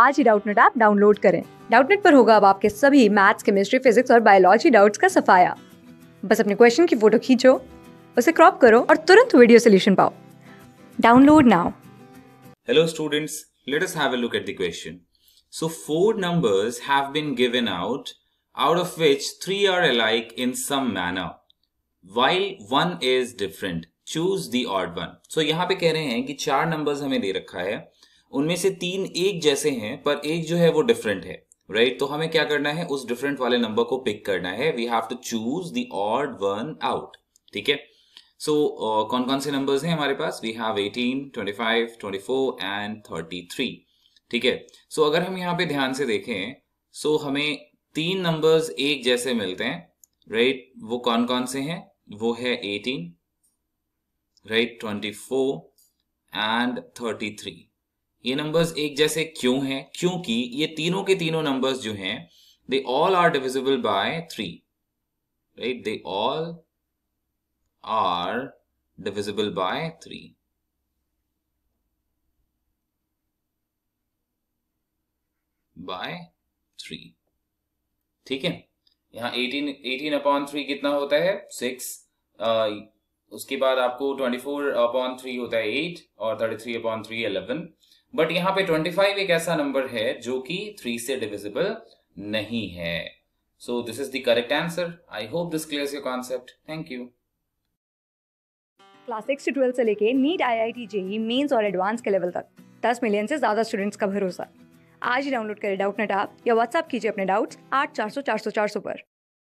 आज ही Doubtnut app download करें डाउटनेट पर होगा अब आपके सभी मैथ्स केमिस्ट्री फिजिक्स और बायोलॉजी डाउट्स का सफाया बस अपने क्वेश्चन की फोटो खींचो उसे क्रॉप करो और तुरंत वीडियो सोल्यूशन पाओ download now hello students let us look at the question so four numbers have been given out out of which three are alike in some manner while one is different choose the odd one so पे कह रहे हैं कि चार numbers हमें दे रखा है उनमें से तीन एक जैसे हैं पर एक जो है वो डिफरेंट है राइट right? तो हमें क्या करना है उस डिफरेंट वाले नंबर को पिक करना है we have to choose the odd one out ठीक है सो कौन कौन से नंबर्स हैं हमारे पास वी हैव 18, 25, 24 एंड 33 ठीक है सो so, अगर हम यहाँ पे ध्यान से देखें सो so हमें तीन नंबर्स एक जैसे मिलते हैं राइट right? वो कौन कौन से हैं वो है 18, राइट right? 24 एंड 33 ये नंबर्स एक जैसे क्यों हैं क्योंकि ये तीनों के तीनों नंबर्स जो हैं they all are divisible by three right they all are divisible by three by three ठीक है यहां 18 18 अपॉन थ्री कितना होता है सिक्स उसके बाद आपको 24 अपॉन थ्री होता है एट और 33 अपॉन थ्री अलेवन बट यहाँ पे 25 एक ऐसा नंबर है जो कि 3 से डिविजिबल नहीं है so this is the correct answer I hope this clear your concept thank you class six twelfth से लेके NEET I I T JEE mains और एडवांस के लेवल तक दस मिलियन से ज्यादा स्टूडेंट्स का भरोसा आज ही डाउनलोड करें डाउट नेट आप या व्हाट्सअप कीजिए अपने डाउट्स आठ चार सौ चार सौ चार सौ पर